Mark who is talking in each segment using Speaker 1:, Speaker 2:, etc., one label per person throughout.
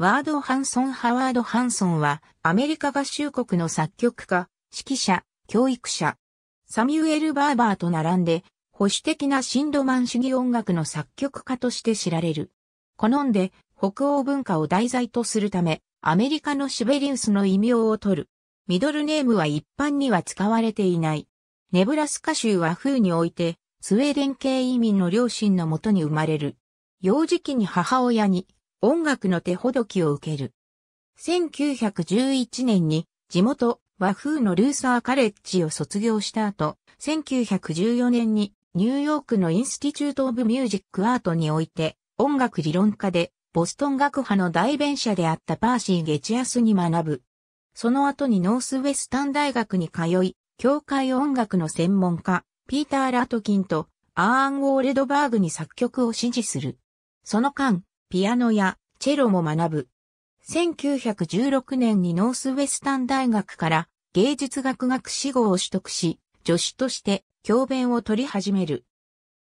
Speaker 1: ワード・ハンソン・ハワード・ハンソンは、アメリカ合衆国の作曲家、指揮者、教育者、サミュエル・バーバーと並んで、保守的なシンドマン主義音楽の作曲家として知られる。好んで、北欧文化を題材とするため、アメリカのシベリウスの異名を取る。ミドルネームは一般には使われていない。ネブラスカ州は風において、スウェーデン系移民の両親のもとに生まれる。幼児期に母親に音楽の手ほどきを受ける。1911年に地元和風のルーサーカレッジを卒業した後、1914年にニューヨークのインスティチュート・オブ・ミュージック・アートにおいて音楽理論家でボストン学派の代弁者であったパーシー・ゲチアスに学ぶ。その後にノースウェスタン大学に通い、教会音楽の専門家、ピーター・ラトキンとアーン・ウォールドバーグに作曲を指示する。その間、ピアノやチェロも学ぶ。1916年にノースウェスタン大学から芸術学学士号を取得し、助手として教鞭を取り始める。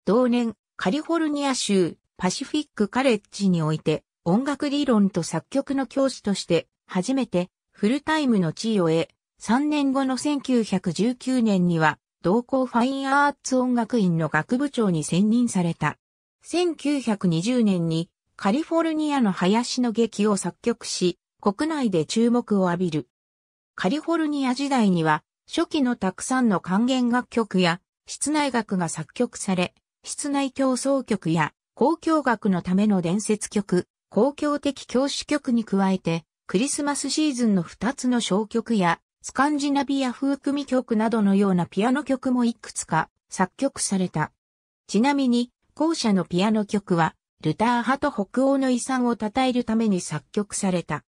Speaker 1: 同年、カリフォルニア州パシフィックカレッジにおいて音楽理論と作曲の教師として初めてフルタイムの地位を得、3年後の1919年には同校ファインアーツ音楽院の学部長に選任された。1920年にカリフォルニアの林の劇を作曲し、国内で注目を浴びる。カリフォルニア時代には、初期のたくさんの管弦楽曲や、室内楽が作曲され、室内競争曲や、公共楽のための伝説曲、公共的教師曲に加えて、クリスマスシーズンの2つの小曲や、スカンジナビア風組曲などのようなピアノ曲もいくつか作曲された。ちなみに、後者のピアノ曲は、ルター派と北欧の遺産を称えるために作曲された。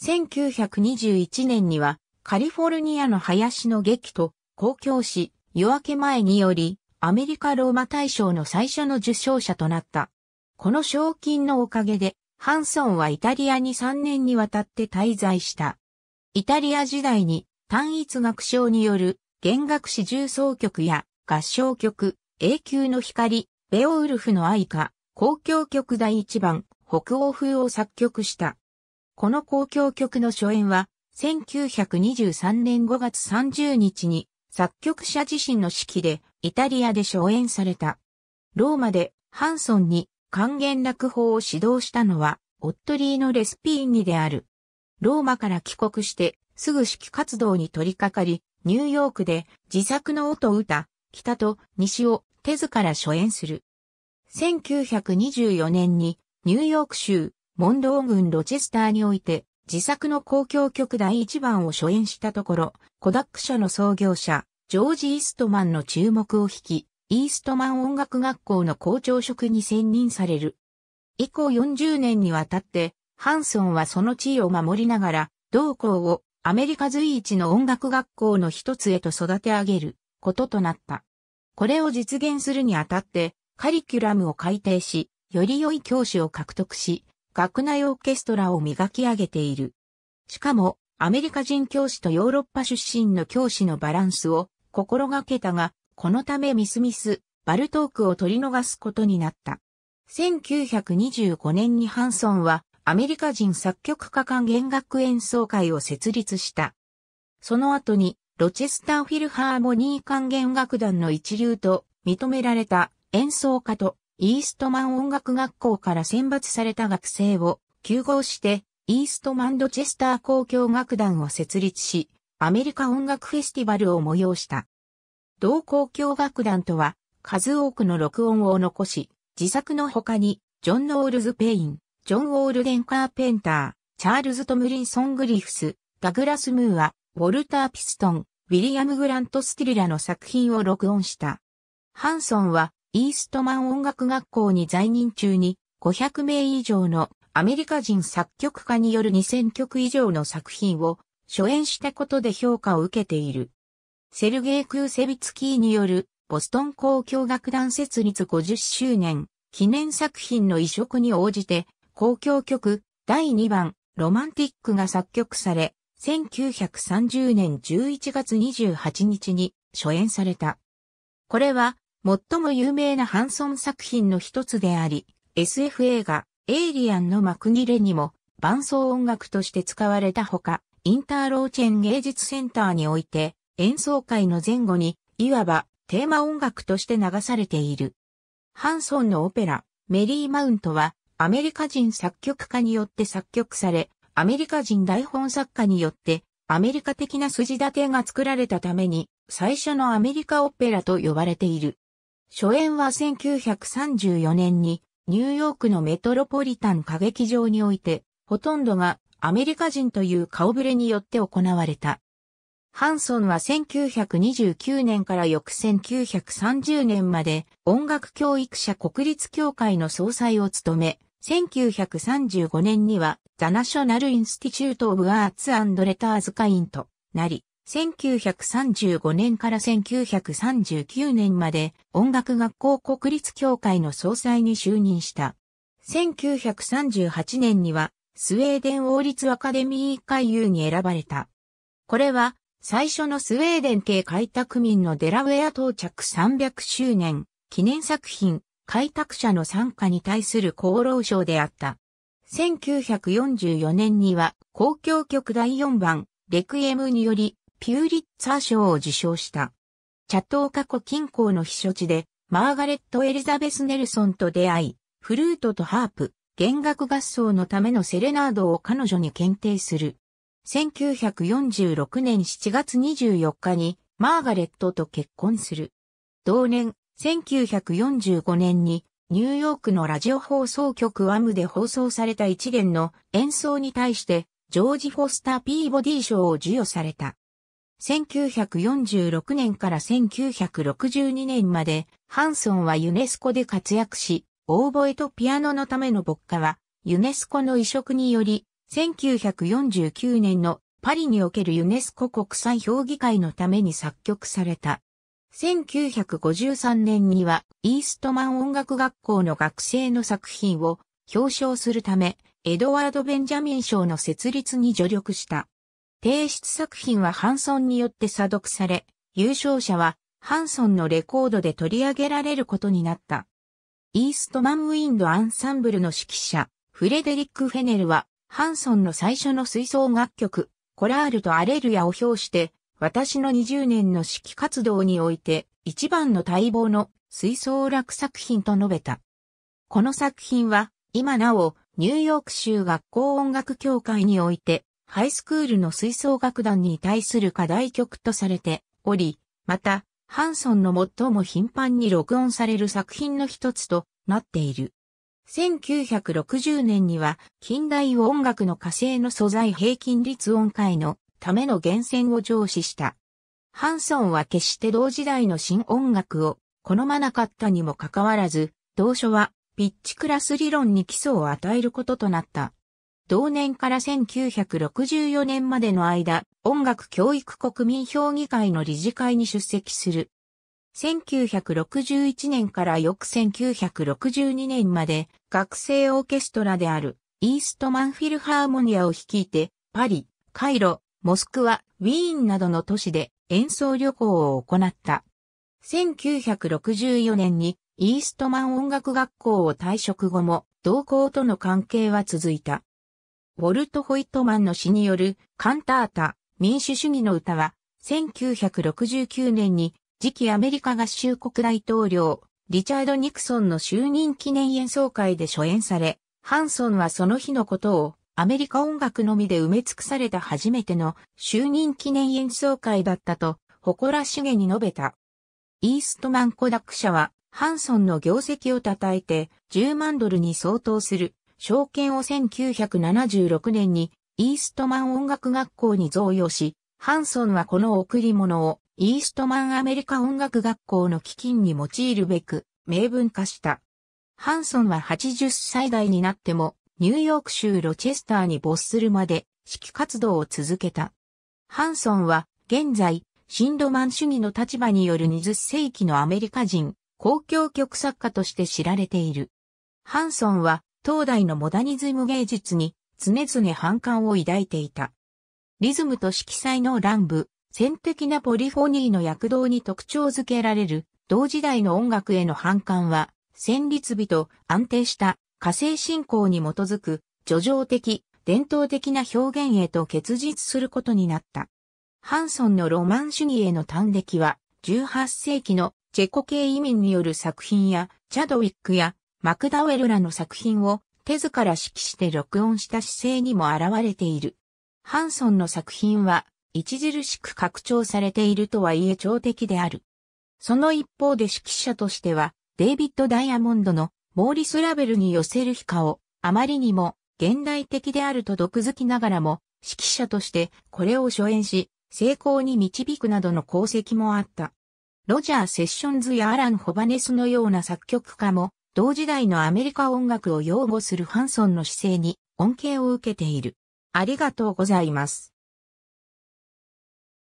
Speaker 1: 1921年にはカリフォルニアの林の劇と公共誌夜明け前によりアメリカローマ大賞の最初の受賞者となった。この賞金のおかげでハンソンはイタリアに3年にわたって滞在した。イタリア時代に単一楽章による弦楽四重奏曲や合唱曲、永久の光、ベオウルフの愛歌、交響曲第1番、北欧風を作曲した。この交響曲の初演は、1923年5月30日に、作曲者自身の指揮で、イタリアで初演された。ローマで、ハンソンに、還元楽法を指導したのは、オットリーノ・レスピーニである。ローマから帰国して、すぐ指揮活動に取り掛かり、ニューヨークで自作の音を歌、北と西を手ずから初演する。1924年にニューヨーク州モンロー郡ロチェスターにおいて自作の公共曲第一番を初演したところ、コダック社の創業者、ジョージ・イーストマンの注目を引き、イーストマン音楽学校の校長職に選任される。以降40年にわたって、ハンソンはその地位を守りながら、同校をアメリカ随一の音楽学校の一つへと育て上げることとなった。これを実現するにあたって、カリキュラムを改定し、より良い教師を獲得し、学内オーケストラを磨き上げている。しかも、アメリカ人教師とヨーロッパ出身の教師のバランスを心がけたが、このためミスミス、バルトークを取り逃すことになった。1925年にハンソンはアメリカ人作曲家間弦楽演奏会を設立した。その後にロチェスターフィルハーモニー管弦楽団の一流と認められた演奏家とイーストマン音楽学校から選抜された学生を休合してイーストマンドチェスター交響楽団を設立し、アメリカ音楽フェスティバルを催した。同交響楽団とは数多くの録音を残し、自作の他にジョン・ノールズ・ペイン、ジョン・オールデン・カーペンター、チャールズ・トムリンソン・グリフス、ダグラス・ムーア、ウォルター・ピストン、ウィリアム・グラント・スティルラの作品を録音した。ハンソンはイーストマン音楽学校に在任中に500名以上のアメリカ人作曲家による2000曲以上の作品を初演したことで評価を受けている。セルゲイ・クーセビツキーによるボストン公共楽団設立50周年記念作品の移植に応じて公共曲第2番ロマンティックが作曲され、1930年11月28日に初演された。これは最も有名なハンソン作品の一つであり、SF 映画、エイリアンの幕切れにも伴奏音楽として使われたほか、インターローチェン芸術センターにおいて演奏会の前後に、いわばテーマ音楽として流されている。ハンソンのオペラ、メリーマウントは、アメリカ人作曲家によって作曲され、アメリカ人台本作家によって、アメリカ的な筋立てが作られたために、最初のアメリカオペラと呼ばれている。初演は1934年にニューヨークのメトロポリタン歌劇場において、ほとんどがアメリカ人という顔ぶれによって行われた。ハンソンは1929年から翌1930年まで音楽教育者国立協会の総裁を務め、1935年にはザナショナルインスティチュートオブアーツレターズ会員となり、1935年から1939年まで音楽学校国立協会の総裁に就任した。1938年にはスウェーデン王立アカデミー会友に選ばれた。これは最初のスウェーデン系開拓民のデラウェア到着300周年記念作品開拓者の参加に対する功労賞であった。1944年には公共局第4番レクイエムによりピューリッツァー賞を受賞した。チャットー過去近郊の避暑地で、マーガレット・エリザベス・ネルソンと出会い、フルートとハープ、弦楽合奏のためのセレナードを彼女に検定する。1946年7月24日にマーガレットと結婚する。同年、1945年にニューヨークのラジオ放送局アムで放送された一連の演奏に対してジョージ・フォスター・ピーボディ賞を授与された。1946年から1962年まで、ハンソンはユネスコで活躍し、オーボエとピアノのための牧歌は、ユネスコの移植により、1949年のパリにおけるユネスコ国際評議会のために作曲された。1953年にはイーストマン音楽学校の学生の作品を表彰するため、エドワード・ベンジャミン賞の設立に助力した。提出作品はハンソンによって査読され、優勝者はハンソンのレコードで取り上げられることになった。イーストマンウィンドアンサンブルの指揮者、フレデリック・フェネルは、ハンソンの最初の吹奏楽曲、コラールとアレルヤを表して、私の20年の指揮活動において、一番の待望の吹奏楽作品と述べた。この作品は、今なお、ニューヨーク州学校音楽協会において、ハイスクールの吹奏楽団に対する課題曲とされており、また、ハンソンの最も頻繁に録音される作品の一つとなっている。1960年には近代音楽の火星の素材平均率音階のための源泉を上司した。ハンソンは決して同時代の新音楽を好まなかったにもかかわらず、同書はピッチクラス理論に基礎を与えることとなった。同年から1964年までの間、音楽教育国民評議会の理事会に出席する。1961年から翌1962年まで学生オーケストラであるイーストマンフィルハーモニアを率いてパリ、カイロ、モスクワ、ウィーンなどの都市で演奏旅行を行った。1964年にイーストマン音楽学校を退職後も同校との関係は続いた。ウォルト・ホイットマンの詩によるカンタータ、民主主義の歌は、1969年に次期アメリカ合衆国大統領、リチャード・ニクソンの就任記念演奏会で初演され、ハンソンはその日のことをアメリカ音楽のみで埋め尽くされた初めての就任記念演奏会だったと誇らしげに述べた。イーストマンコダック社はハンソンの業績を称えて10万ドルに相当する証券を1976年にイーストマン音楽学校に贈与し、ハンソンはこの贈り物をイーストマンアメリカ音楽学校の基金に用いるべく明文化した。ハンソンは80歳代になってもニューヨーク州ロチェスターに没するまで指揮活動を続けた。ハンソンは現在シンドマン主義の立場による20世紀のアメリカ人、公共曲作家として知られている。ハンソンは当代のモダニズム芸術に常々反感を抱いていた。リズムと色彩の乱舞、線的なポリフォニーの躍動に特徴づけられる同時代の音楽への反感は、旋律美と安定した火星信仰に基づく叙情的、伝統的な表現へと結実することになった。ハンソンのロマン主義への短歴は、18世紀のチェコ系移民による作品や、チャドウィックやマクダウェルらの作品を手図から指揮して録音した姿勢にも現れている。ハンソンの作品は著しく拡張されているとはいえ超的である。その一方で指揮者としては、デイビッド・ダイヤモンドのモーリス・ラベルに寄せる皮をあまりにも現代的であると毒づきながらも、指揮者としてこれを初演し、成功に導くなどの功績もあった。ロジャー・セッションズやアラン・ホバネスのような作曲家も同時代のアメリカ音楽を擁護するハンソンの姿勢に恩恵を受けている。ありがとうございます。